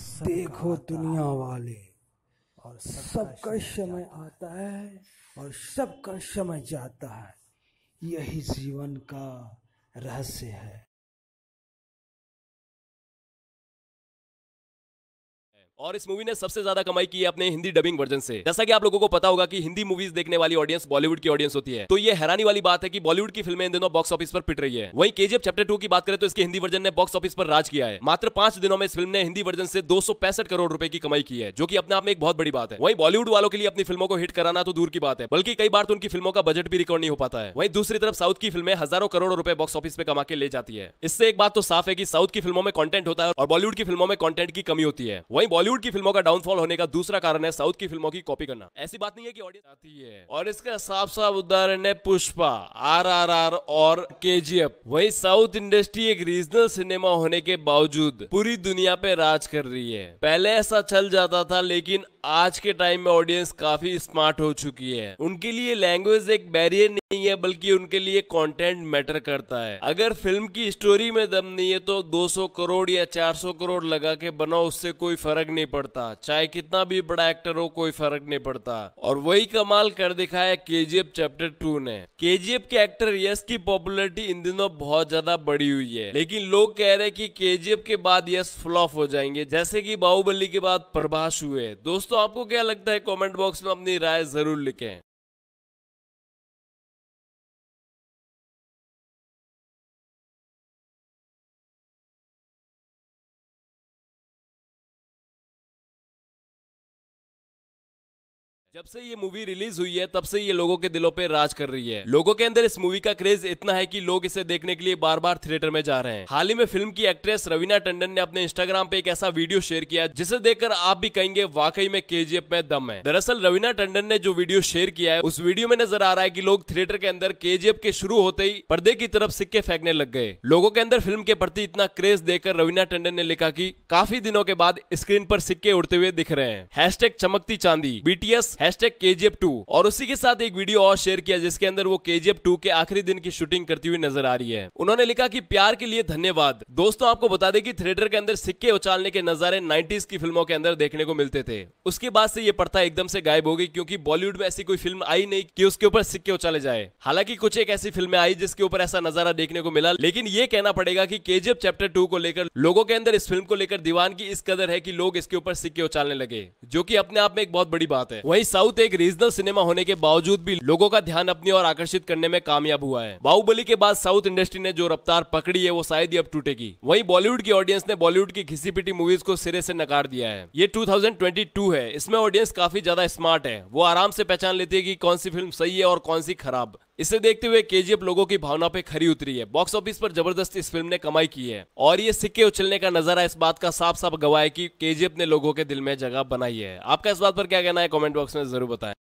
सब देखो दुनिया वाले और सबका समय आता है और सबका समय जाता है यही जीवन का रहस्य है और इस मूवी ने सबसे ज्यादा कमाई की है अपने हिंदी डबिंग वर्जन से जैसा कि आप लोगों को पता होगा कि हिंदी मूवीज देखने वाली ऑडियंस बॉलीवुड की ऑडियंस होती है तो ये हैरानी वाली बात है कि बॉलीवुड की फिल्में इन दिनों बॉक्स ऑफिस पर पिट रही है वहीं केजीएफ चैप्टर टू की बात करें तो इसके हिंदी वर्जन ने बॉक्स ऑफिस पर राज किया है मात्र पांच दिनों में इस फिल्म ने हिंदी वर्जन से दो करोड़ रुपए की कमाई की है जो की अपने आप में एक बहुत बड़ी बात है वही बॉलीवुड वालों के लिए अपनी फिल्मों को हिट कराना तो दूर की बात है बल्कि कई बार तो उनकी फिल्मों का बजट भी रिकॉर्ड नहीं हो पाता है वहीं दूसरी तरफ साउथ की फिल्में हजारों करोड़ रुपए बॉक्स ऑफिस में कमा के ले जाती है इससे एक बात तो साफ है कि साउथ की फिल्मों में कंटेंट होता है और बॉलीवुड की फिल्मों में कंटेंट की कमी होती है वहीं बॉलीवुड बॉलीवुड की फिल्मों का डाउनफॉल होने का दूसरा कारण है साउथ की फिल्मों की कॉपी करना ऐसी बात नहीं है कि ऑडियंस आती है और इसका साफ साफ उदाहरण है पुष्पा आर आर आर और के जी एफ वही साउथ इंडस्ट्री एक रीजनल सिनेमा होने के बावजूद पूरी दुनिया पे राज कर रही है पहले ऐसा चल जाता था लेकिन आज के टाइम में ऑडियंस काफी स्मार्ट हो चुकी है उनके लिए लैंग्वेज एक बैरियर नहीं है बल्कि उनके लिए कंटेंट मैटर करता है अगर फिल्म की स्टोरी में दम नहीं है तो 200 करोड़ या 400 करोड़ लगा के बनाओ उससे कोई फर्क नहीं नहीं पड़ता चाहे कितना भी बड़ा एक्टर हो कोई फर्क नहीं पड़ता और वही कमाल कर दिखाया के चैप्टर टू ने के के एक्टर यस की पॉपुलरिटी इन दिनों बहुत ज्यादा बढ़ी हुई है लेकिन लोग कह रहे हैं कि के के बाद यस फ्लॉप हो जाएंगे जैसे की बाहुबली के बाद प्रभाष हुए दोस्तों आपको क्या लगता है कॉमेंट बॉक्स में अपनी राय जरूर लिखे जब से ये मूवी रिलीज हुई है तब से ये लोगों के दिलों पे राज कर रही है लोगों के अंदर इस मूवी का क्रेज इतना है कि लोग इसे देखने के लिए बार बार थिएटर में जा रहे हैं हाल ही में फिल्म की एक्ट्रेस रवीना टंडन ने अपने इंस्टाग्राम पे एक ऐसा वीडियो शेयर किया जिसे देखकर आप भी कहेंगे वाकई में के में दम है दरअसल रवीना टंडन ने जो वीडियो शेयर किया है उस वीडियो में नजर आ रहा है की लोग थिएटर के अंदर के के शुरू होते ही पर्दे की तरफ सिक्के फेंकने लग गए लोगों के अंदर फिल्म के प्रति इतना क्रेज देकर रवीना टंडन ने लिखा की काफी दिनों के बाद स्क्रीन पर सिक्के उड़ते हुए दिख रहे हैं हैश चमकती चांदी बीटीएस हैश और उसी के साथ एक वीडियो और शेयर किया जिसके अंदर वो के जी के आखिरी दिन की शूटिंग करती हुई नजर आ रही है उन्होंने लिखा की प्यार के लिए धन्यवाद दोस्तों आपको बता दें की थिएटर के अंदर सिक्के उछालने के नजारे नाइन्टीज की फिल्मों के अंदर देखने को मिलते थे उसके बाद से ये प्रथा एकदम से गायब हो गई क्योंकि बॉलीवुड में ऐसी कोई फिल्म आई नहीं कि उसके ऊपर सिक्के उछाले जाए हालांकि कुछ एक ऐसी फिल्में आई जिसके ऊपर ऐसा नजारा देखने को मिला लेकिन ये कहना पड़ेगा कि केजीएफ चैप्टर टू को लेकर लोगों के अंदर इस फिल्म को लेकर दीवान की इस कदर है कि लोग इसके ऊपर सिक्के उछालने लगे जो कि अपने आप में एक बहुत बड़ी बात है वहीं साउथ एक रीजनल सिनेमा होने के बावजूद भी लोगों का ध्यान अपनी ओर आकर्षित करने में कामयाब हुआ है बाहुबली के बाद साउथ इंडस्ट्री ने जो रफ्तार पकड़ी है वो शायद ही अब टूटेगी वही बॉलीवुड की ऑडियंस ने बॉलीवुड की घिसी पिटी मूवीज को सिरे से नकार दिया है ये टू है इसमें ऑडियंस काफी ज्यादा स्मार्ट है वो आराम से पहचान लेती है की कौन सी फिल्म सही है और कौन सी खराब इसे देखते हुए केजीएफ लोगों की भावना पे खरी उतरी है बॉक्स ऑफिस पर जबरदस्त इस फिल्म ने कमाई की है और ये सिक्के उछलने का नजारा इस बात का साफ साफ गवाह है कि केजीएफ ने लोगों के दिल में जगह बनाई है आपका इस बात पर क्या कहना है कॉमेंट बॉक्स में जरूर बताए